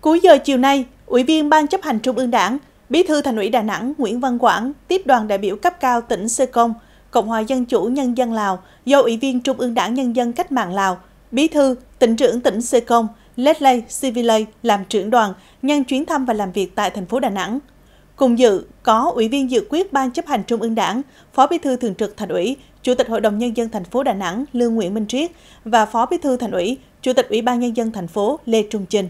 Cuối giờ chiều nay, Ủy viên Ban chấp hành Trung ương Đảng, Bí thư Thành ủy Đà Nẵng Nguyễn Văn Quảng tiếp đoàn đại biểu cấp cao tỉnh Sê Công, Cộng hòa Dân chủ Nhân dân Lào do Ủy viên Trung ương Đảng Nhân dân Cách mạng Lào, Bí thư, tỉnh trưởng tỉnh Sê Công, Leslie Sivilay làm trưởng đoàn nhân chuyến thăm và làm việc tại thành phố Đà Nẵng. Cùng dự có Ủy viên dự quyết Ban chấp hành Trung ương Đảng, Phó Bí thư Thường trực Thành ủy, Chủ tịch Hội đồng Nhân dân thành phố Đà Nẵng Lương Nguyễn Minh Triết và Phó Bí thư Thành ủy, Chủ tịch Ủy ban Nhân dân thành phố Lê Trung Trình.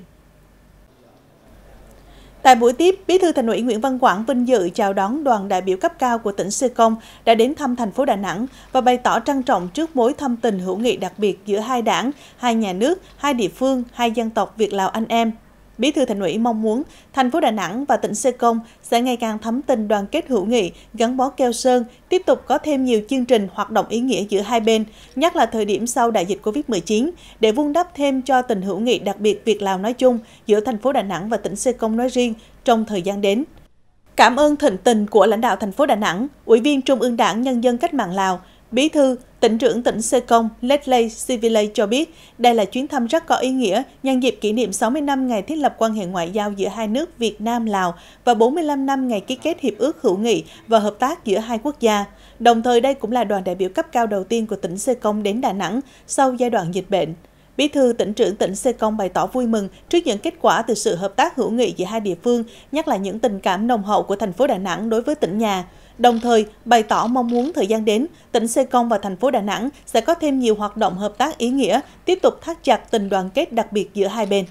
Tại buổi tiếp, Bí thư Thành ủy Nguyễn Văn Quảng vinh dự chào đón đoàn đại biểu cấp cao của tỉnh Sê Công đã đến thăm thành phố Đà Nẵng và bày tỏ trân trọng trước mối thâm tình hữu nghị đặc biệt giữa hai đảng, hai nhà nước, hai địa phương, hai dân tộc Việt Lào anh em Bí thư Thành ủy mong muốn thành phố Đà Nẵng và tỉnh Sê Công sẽ ngày càng thấm tình đoàn kết hữu nghị, gắn bó keo sơn, tiếp tục có thêm nhiều chương trình hoạt động ý nghĩa giữa hai bên, nhất là thời điểm sau đại dịch Covid-19, để vun đắp thêm cho tình hữu nghị đặc biệt Việt Lào nói chung giữa thành phố Đà Nẵng và tỉnh Sê Công nói riêng trong thời gian đến. Cảm ơn thịnh tình của lãnh đạo thành phố Đà Nẵng, Ủy viên Trung ương Đảng Nhân dân Cách mạng Lào, Bí thư, tỉnh trưởng tỉnh Sê Công, Leslie Sivilay cho biết, đây là chuyến thăm rất có ý nghĩa nhân dịp kỷ niệm 60 năm ngày thiết lập quan hệ ngoại giao giữa hai nước Việt Nam-Lào và 45 năm ngày ký kết Hiệp ước hữu nghị và hợp tác giữa hai quốc gia. Đồng thời đây cũng là đoàn đại biểu cấp cao đầu tiên của tỉnh Sê Công đến Đà Nẵng sau giai đoạn dịch bệnh. Bí thư tỉnh trưởng tỉnh Sê Công bày tỏ vui mừng trước những kết quả từ sự hợp tác hữu nghị giữa hai địa phương, nhắc lại những tình cảm nồng hậu của thành phố Đà Nẵng đối với tỉnh nhà. Đồng thời, bày tỏ mong muốn thời gian đến, tỉnh Sê Công và thành phố Đà Nẵng sẽ có thêm nhiều hoạt động hợp tác ý nghĩa, tiếp tục thắt chặt tình đoàn kết đặc biệt giữa hai bên.